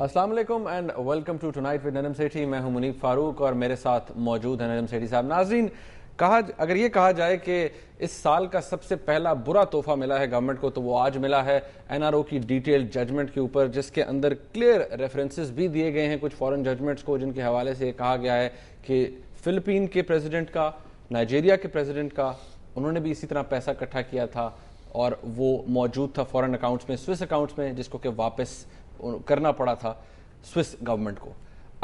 अस्सलाम and welcome to tonight with Najam Sethi मैं हूं मुनीफ फारूक और मेरे साथ मौजूद है नरम सेठी साहब नाजरीन कहा अगर ये कहा जाए कि इस साल का सबसे पहला बुरा तोहफा मिला है गवर्नमेंट को तो वो आज मिला है एनआरओ की डिटेल जजमेंट के ऊपर जिसके अंदर क्लियर रेफरेंसेज भी दिए गए हैं कुछ फॉरन जजमेंट्स को जिनके हवाले से कहा गया है कि फिलिपीन के प्रेजिडेंट का नाइजेरिया के प्रेजिडेंट का उन्होंने भी इसी तरह पैसा इकट्ठा किया था और वो मौजूद था फॉरन अकाउंट्स में स्विस अकाउंट्स में जिसको कि वापस करना पड़ा था स्विस गवर्नमेंट को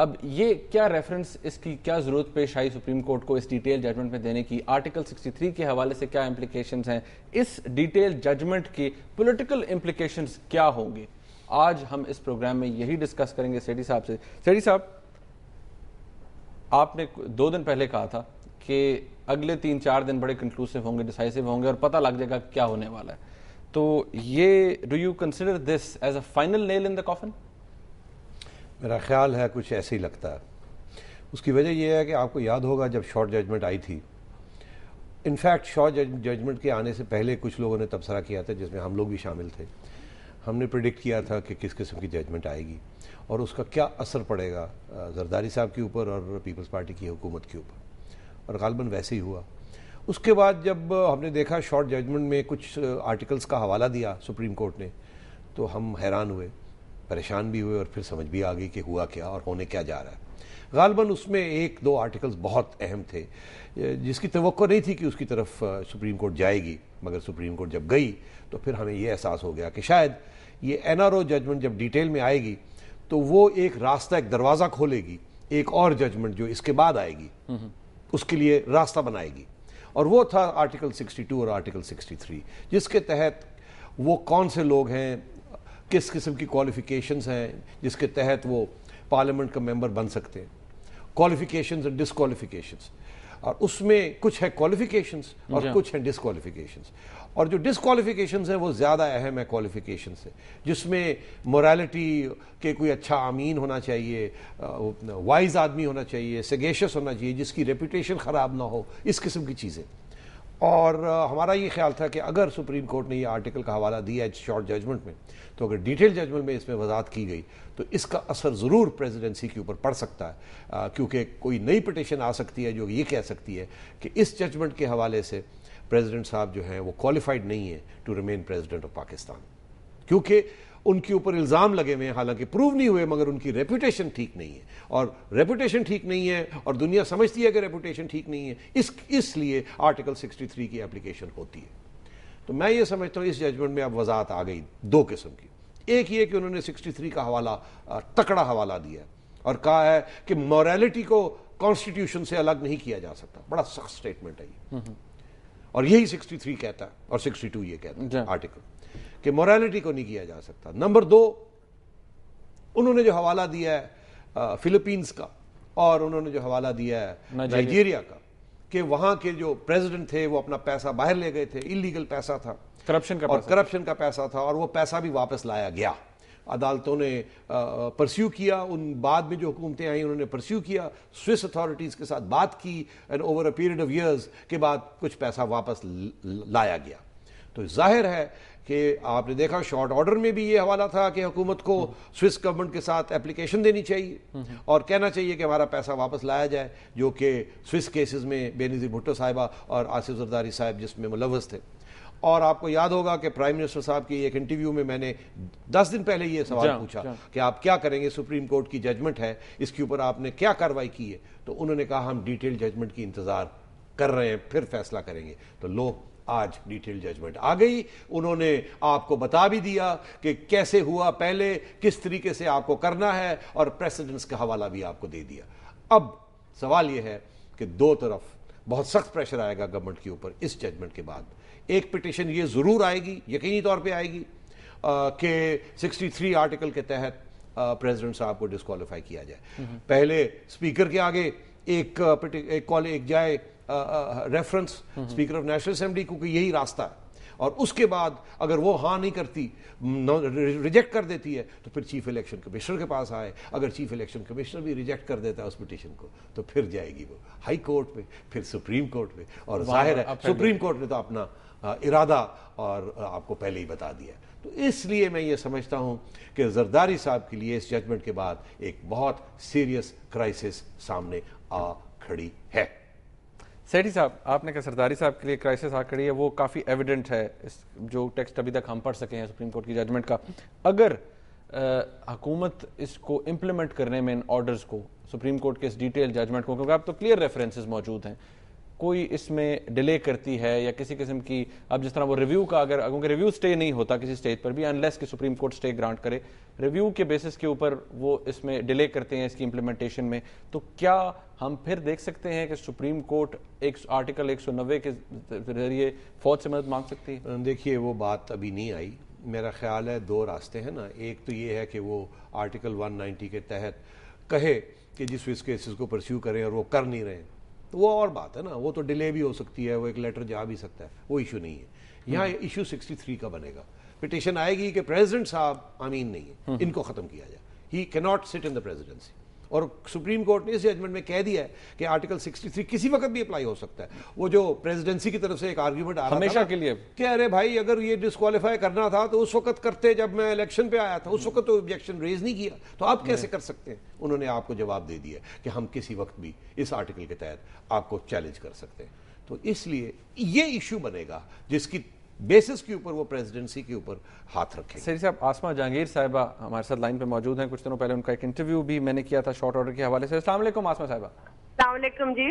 अब ये क्या रेफरेंस इसकी क्या ज़रूरत पेश आई सुप्रीम कोर्ट को इस डिटेल जजमेंट में देने की आर्टिकल 63 के हवाले से क्या इम्प्लीकेशन हैं इस डिटेल जजमेंट के पॉलिटिकल इम्प्लीकेशन क्या होंगे आज हम इस प्रोग्राम में यही डिस्कस करेंगे सेठी साहब से सेठी साहब आपने दो दिन पहले कहा था कि अगले तीन चार दिन बड़े कंक्लूसिव होंगे डिसाइसिव होंगे और पता लग जाएगा क्या होने वाला है तो ये do you consider this as a final nail in the coffin मेरा ख्याल है कुछ ऐसे ही लगता है उसकी वजह यह है कि आपको याद होगा जब शॉर्ट जजमेंट आई थी इनफैक्ट शॉर्ट जजमेंट के आने से पहले कुछ लोगों ने तबसरा किया था जिसमें हम लोग भी शामिल थे हमने प्रिडिक्ट किया था कि किस किस्म की जजमेंट आएगी और उसका क्या असर पड़ेगा जरदारी साहब के ऊपर और पीपल्स पार्टी की हुकूमत के ऊपर और गालबन वैसे ही हुआ उसके बाद जब हमने देखा शॉर्ट जजमेंट में कुछ आर्टिकल्स का हवाला दिया सुप्रीम कोर्ट ने तो हम हैरान हुए परेशान भी हुए और फिर समझ भी आ गई कि हुआ क्या और होने क्या जा रहा है गालबा उसमें एक दो आर्टिकल्स बहुत अहम थे जिसकी तो नहीं थी कि उसकी तरफ सुप्रीम कोर्ट जाएगी मगर सुप्रीम कोर्ट जब गई तो फिर हमें यह एहसास हो गया कि शायद ये एन आर ओ जजमेंट जब डिटेल में आएगी तो वो एक रास्ता एक दरवाज़ा खोलेगी एक और जजमेंट जो इसके बाद आएगी हम्म। उसके लिए रास्ता बनाएगी और वो था आर्टिकल 62 और आर्टिकल 63 जिसके तहत वो कौन से लोग हैं किस किस्म की क्वालिफिकेशंस हैं जिसके तहत वो पार्लियामेंट का मेंबर बन सकते हैं क्वालिफिकेशंस और डिसक्वालिफिकेशंस और उसमें कुछ है क्वालिफिकेशन और कुछ है डिसक्वालिफिकेशन और जो डिसक्वालिफिकेशन हैं वो ज़्यादा अहम है क्वालिफिकेशन से जिसमें मोरालिटी के कोई अच्छा आमीन होना चाहिए वाइज आदमी होना चाहिए सगेशस होना चाहिए जिसकी रेपुटेशन ख़राब ना हो इस किस्म की चीज़ें और हमारा ये ख्याल था कि अगर सुप्रीम कोर्ट ने ये आर्टिकल का हवाला दिया है शॉर्ट जजमेंट में तो अगर डिटेल जजमेंट में इसमें वजाहत की गई तो इसका असर ज़रूर प्रेसिडेंसी के ऊपर पड़ सकता है क्योंकि कोई नई पटिशन आ सकती है जो ये कह सकती है कि इस जजमेंट के हवाले से प्रेसिडेंट साहब जो हैं वो क्वालिफाइड नहीं है to remain president of Pakistan क्योंकि उनके ऊपर इल्ज़ाम लगे हुए हैं हालांकि प्रूव नहीं हुए मगर उनकी रेपुटेशन ठीक नहीं है और रेपुटेशन ठीक नहीं है और दुनिया समझती है कि रेपुटेशन ठीक नहीं है इस इसलिए आर्टिकल 63 की एप्लीकेशन होती है तो मैं ये समझता हूँ इस जजमेंट में अब वजाहत आ गई दो किस्म की एक ये कि उन्होंने सिक्सटी का हवाला तकड़ा हवाला दिया और कहा है कि मॉरेलिटी को कॉन्स्टिट्यूशन से अलग नहीं किया जा सकता बड़ा सख्त स्टेटमेंट है ये हम्म, हम्म। और यही 63 कहता है और 62 ये कहता है आर्टिकल कि मोरालिटी को नहीं किया जा सकता नंबर दो उन्होंने जो हवाला दिया है फिलीपींस का और उन्होंने जो हवाला दिया है नाइजीरिया का कि वहां के जो प्रेसिडेंट थे वो अपना पैसा बाहर ले गए थे इलीगल पैसा था करप्शन का और करप्शन का पैसा था और वो पैसा भी वापस लाया गया अदालतों ने परस्यू किया उन बाद में जो हुकूमतें आई उन्होंने परस्यू किया स्विस अथॉरिटीज़ के साथ बात की and over a period of years के बाद कुछ पैसा वापस लाया गया तो जाहिर है कि आपने देखा शॉर्ट ऑर्डर में भी ये हवाला था कि हुकूमत को स्विस गवर्नमेंट के साथ एप्लीकेशन देनी चाहिए और कहना चाहिए कि हमारा पैसा वापस लाया जाए जो कि स्विस केसेस में बेनज़ीर भुट्टो साहिबा और आसिफ जरदारी साहब जिसमें मुलवस थे और आपको याद होगा कि प्राइम मिनिस्टर साहब की एक इंटरव्यू में मैंने दस दिन पहले ये सवाल जा, पूछा जा। कि आप क्या करेंगे सुप्रीम कोर्ट की जजमेंट है इसके ऊपर आपने क्या कार्रवाई की है तो उन्होंने कहा हम डिटेल जजमेंट की इंतज़ार कर रहे हैं फिर फैसला करेंगे तो लोग आज डिटेल जजमेंट आ गई उन्होंने आपको बता भी दिया कि कैसे हुआ पहले किस तरीके से आपको करना है और प्रेसिडेंस का हवाला भी आपको दे दिया अब सवाल यह है कि दो तरफ बहुत सख्त प्रेशर आएगा गवर्नमेंट के ऊपर इस जजमेंट के बाद एक पिटिशन ये ज़रूर आएगी यकीनी तौर पे आएगी कि 63 आर्टिकल के तहत प्रेसिडेंट साहब को डिस्कालीफाई किया जाए हम्म। पहले स्पीकर के आगे एक एक कॉल एक जाए reference speaker of national assembly क्योंकि यही रास्ता है और उसके बाद अगर वो हाँ नहीं करती रिजेक्ट कर देती है तो फिर चीफ इलेक्शन कमिश्नर के पास आए अगर चीफ इलेक्शन कमिश्नर भी रिजेक्ट कर देता है उस पिटिशन को तो फिर जाएगी वो हाई कोर्ट में फिर सुप्रीम कोर्ट में और जाहिर है सुप्रीम कोर्ट ने तो अपना इरादा और आपको पहले ही बता दिया तो इसलिए मैं ये समझता हूँ कि जरदारी साहब के लिए इस जजमेंट के बाद एक बहुत सीरियस क्राइसिस सामने आ खड़ी है सेठी साहब आपने कहा सरदारी साहब के लिए क्राइसिस आ खड़ी है वो काफ़ी एविडेंट है इस जो टेक्स्ट अभी तक हम पढ़ सके हैं सुप्रीम कोर्ट की जजमेंट का अगर हुकूमत इसको इम्प्लीमेंट करने में इन ऑर्डर्स को सुप्रीम कोर्ट के इस डिटेल जजमेंट को क्योंकि आप तो क्लियर रेफरेंसेस मौजूद हैं कोई इसमें डिले करती है या किसी किस्म की अब जिस तरह वो रिव्यू का अगर क्योंकि रिव्यू स्टे नहीं होता किसी स्टेज पर भी अनलेस कि सुप्रीम कोर्ट स्टे ग्रांट करे रिव्यू के बेसिस के ऊपर वो इसमें डिले करते हैं इसकी इम्प्लीमेंटेशन में तो क्या हम फिर देख सकते हैं कि सुप्रीम कोर्ट एक आर्टिकल एक के जरिए फौज से मदद मांग सकती है देखिए वो बात अभी नहीं आई मेरा ख्याल है दो रास्ते हैं ना एक तो ये है कि वो आर्टिकल 190 के तहत कहे कि जिस केसेस को परस्यू करें और वो कर नहीं रहे तो वो और बात है ना वो तो डिले भी हो सकती है वो एक लेटर जा भी सकता है वो इशू नहीं है यहाँ इशू हम्म। थ्री का बनेगा पिटिशन आएगी कि प्रेसिडेंट साहब आमीन नहीं है हम्म। इनको खत्म किया जाए he cannot sit in the presidency और सुप्रीम कोर्ट ने इस जजमेंट में कह दिया है कि आर्टिकल 63 किसी वक्त भी अप्लाई हो सकता है वो जो प्रेसिडेंसी की तरफ से एक आर्ग्यूमेंट आ रहा हमेशा के लिए कि अरे भाई अगर ये डिस्कालीफाई करना था तो उस वक्त करते जब मैं इलेक्शन पे आया था उस वक्त तो ऑब्जेक्शन रेज नहीं किया तो आप कैसे कर सकते हैं उन्होंने आपको जवाब दे दिया कि हम किसी वक्त भी इस आर्टिकल के तहत आपको चैलेंज कर सकते हैं तो इसलिए ये इश्यू बनेगा जिसकी बेसिस के ऊपर वो प्रेसिडेंसी के ऊपर हाथ रखे सर साहब आसमा जहांगीर साहिबा हमारे साथ लाइन पे मौजूद हैं कुछ दिनों पहले उनका एक इंटरव्यू भी मैंने किया था शॉर्ट ऑर्डर के हवाले से आसमा साहिबा जी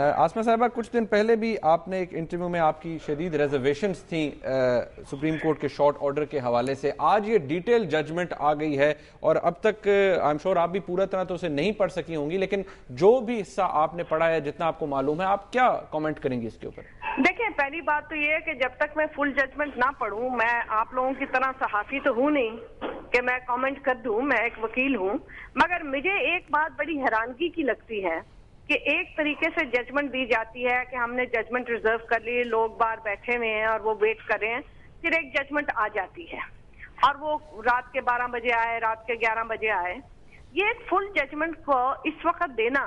आसमा साहबा कुछ दिन पहले भी आपने एक इंटरव्यू में आपकी शदीद रिजर्वेशन थी आ, सुप्रीम कोर्ट के शॉर्ट ऑर्डर के हवाले से आज ये डिटेल जजमेंट आ गई है और अब तक आई एम श्योर आप भी पूरा तरह तो उसे नहीं पढ़ सकी होंगी लेकिन जो भी हिस्सा आपने पढ़ा है जितना आपको मालूम है आप क्या कॉमेंट करेंगी इसके ऊपर देखिए पहली बात तो ये है कि जब तक मैं फुल जजमेंट ना पढ़ू मैं आप लोगों की तरह सहाफी तो हूँ नहीं कि मैं कमेंट कर दूं मैं एक वकील हूं मगर मुझे एक बात बड़ी हैरानगी की लगती है कि एक तरीके से जजमेंट दी जाती है कि हमने जजमेंट रिजर्व कर ली लोग बाहर बैठे हुए हैं और वो वेट कर रहे हैं फिर एक जजमेंट आ जाती है और वो रात के 12 बजे आए रात के 11 बजे आए ये फुल जजमेंट को इस वक्त देना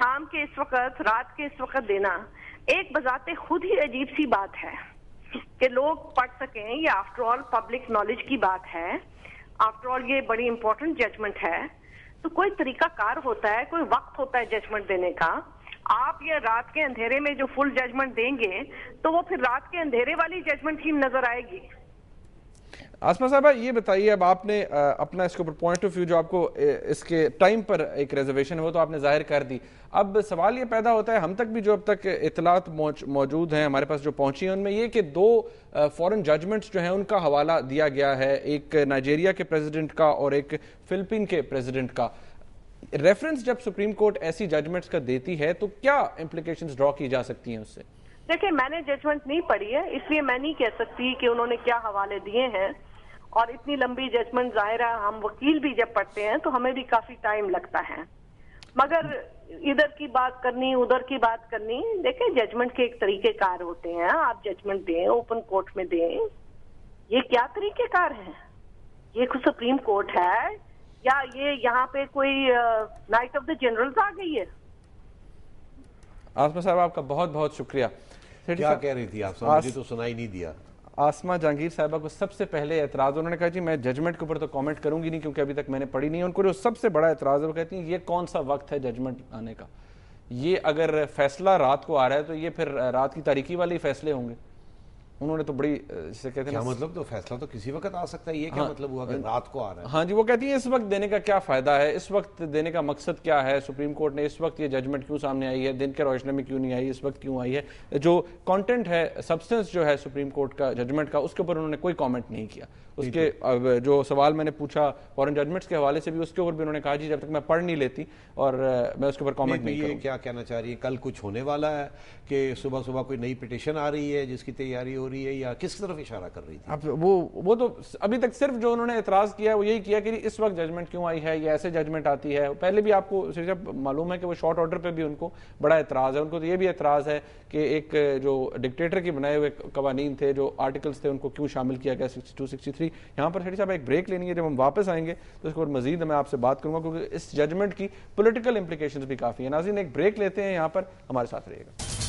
शाम के इस वक्त रात के इस वक्त देना एक बजाते खुद ही अजीब सी बात है कि लोग पढ़ सकें ये आफ्टरऑल पब्लिक नॉलेज की बात है आफ्टरऑल ये बड़ी इंपॉर्टेंट जजमेंट है तो कोई तरीका कार होता है कोई वक्त होता है जजमेंट देने का आप ये रात के अंधेरे में जो फुल जजमेंट देंगे तो वो फिर रात के अंधेरे वाली जजमेंट ही नजर आएगी आसमा साहबा ये बताइए अब आपने अपना इसके ऊपर पॉइंट ऑफ व्यू जो आपको इसके टाइम पर एक रिजर्वेशन है वो तो आपने जाहिर कर दी अब सवाल ये पैदा होता है हम तक भी जो अब तक इतलात मौजूद हैं हमारे पास जो पहुंची हैं उनमें ये कि दो फॉरेन जजमेंट्स जो हैं उनका हवाला दिया गया है एक नाइजेरिया के प्रेजिडेंट का और एक फिलिपिन के प्रेजिडेंट का रेफरेंस जब सुप्रीम कोर्ट ऐसी जजमेंट्स का देती है तो क्या इम्प्लीकेशन ड्रॉ की जा सकती हैं उससे देखिए मैंने जजमेंट नहीं पढ़ी है इसलिए मैं नहीं कह सकती कि उन्होंने क्या हवाले दिए हैं और इतनी लंबी जजमेंट जाहिर है हम वकील भी जब पढ़ते हैं तो हमें भी काफी टाइम लगता है मगर इधर की बात करनी उधर की बात करनी देखें जजमेंट के एक तरीकेकार होते हैं आप जजमेंट दें ओपन कोर्ट में दें ये क्या तरीकेकार है ये खुद सुप्रीम कोर्ट है या ये यहाँ पे कोई नाइट ऑफ द जनरल्स आ गई है आसमा साहब आपका बहुत बहुत शुक्रिया क्या कह रही थी आप मुझे तो सुनाई नहीं दिया आसमा जहांगीर साहबा को सबसे पहले एतराज़ उन्होंने कहा जी मैं जजमेंट के ऊपर तो कमेंट करूंगी नहीं क्योंकि अभी तक मैंने पढ़ी नहीं है उनको सबसे बड़ा एतराज़ वो कहती हैं ये कौन सा वक्त है जजमेंट आने का ये अगर फैसला रात को आ रहा है तो ये फिर रात की तारीखी वाले फैसले होंगे उन्होंने तो बड़ी जिसे कहते हैं मतलब तो फैसला तो किसी वक्त आ सकता है ये क्या हाँ, मतलब हुआ कि रात को आ रहा है हाँ जी वो कहती है इस वक्त देने का क्या फायदा है इस वक्त देने का मकसद क्या है सुप्रीम कोर्ट ने इस वक्त ये जजमेंट क्यों सामने आई है दिन के रोशनी में क्यों नहीं आई इस वक्त क्यों आई है जो कॉन्टेंट है सब्सटेंस जो है सुप्रीम कोर्ट का जजमेंट का उसके ऊपर उन्होंने कोई कॉमेंट नहीं किया उसके जो सवाल मैंने पूछा फॉरन जजमेंट्स के हवाले से भी उसके ऊपर भी उन्होंने कहा जी जब तक मैं पढ़ नहीं लेती और मैं उसके ऊपर कॉमेंट नहीं, तो नहीं क्या कहना चाह रही है कल कुछ होने वाला है कि सुबह सुबह कोई नई पिटिशन आ रही है जिसकी तैयारी हो रही है या किस तरफ इशारा कर रही थी आप वो वो तो अभी तक सिर्फ जो उन्होंने एतराज़ किया है वो यही किया कि इस वक्त जजमेंट क्यों आई है या ऐसे जजमेंट आती है पहले भी आपको मालूम है कि वो शॉर्ट ऑर्डर पर भी उनको बड़ा एतराज़ है उनको तो ये भी एतराज़ है कि एक जो डिक्टेटर के बनाए हुए कवानीन थे जो आर्टिकल्स थे उनको क्यों शामिल किया गया सिक्सटी टू सिक्सटी थ्री यहाँ पर शेठी साहब एक ब्रेक लेनी है जब हम वापस आएंगे तो उसके बाद मजीद मैं आपसे बात करूँगा क्योंकि इस जजमेंट की पोलिटिकल इम्प्लीकेशन भी काफ़ी है नाजीन एक ब्रेक लेते हैं यहाँ पर हमारे साथ रहेगा